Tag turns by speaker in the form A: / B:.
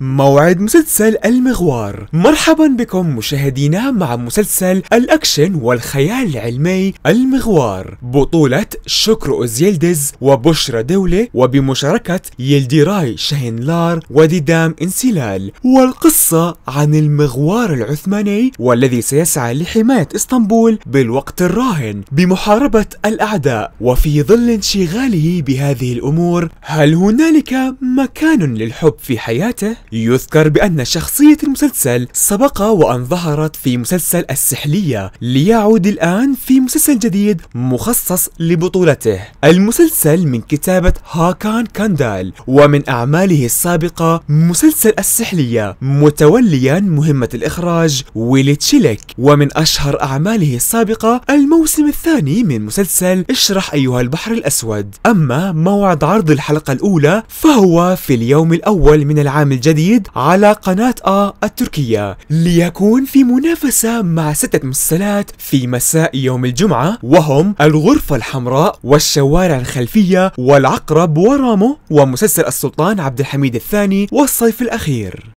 A: موعد مسلسل المغوار مرحبا بكم مشاهدينا مع مسلسل الأكشن والخيال العلمي المغوار بطولة شكر أوزيلدز وبشرى دولة وبمشاركة يلديراي شاهين لار وديدام انسلال والقصة عن المغوار العثماني والذي سيسعى لحماية اسطنبول بالوقت الراهن بمحاربة الأعداء وفي ظل انشغاله بهذه الأمور هل هنالك مكان للحب في حياته؟ يذكر بأن شخصية المسلسل سبق وأن ظهرت في مسلسل السحلية ليعود الآن في مسلسل جديد مخصص لبطولته المسلسل من كتابة هاكان كاندال ومن أعماله السابقة مسلسل السحلية متوليا مهمة الإخراج ويلي تشيلك ومن أشهر أعماله السابقة الموسم الثاني من مسلسل اشرح أيها البحر الأسود أما موعد عرض الحلقة الأولى فهو في اليوم الأول من العام الجديد جديد على قناة آ التركية ليكون في منافسة مع ستة مسلسلات في مساء يوم الجمعة وهم الغرفة الحمراء والشوارع الخلفية والعقرب ورامو ومسلسل السلطان عبد الحميد الثاني والصيف الأخير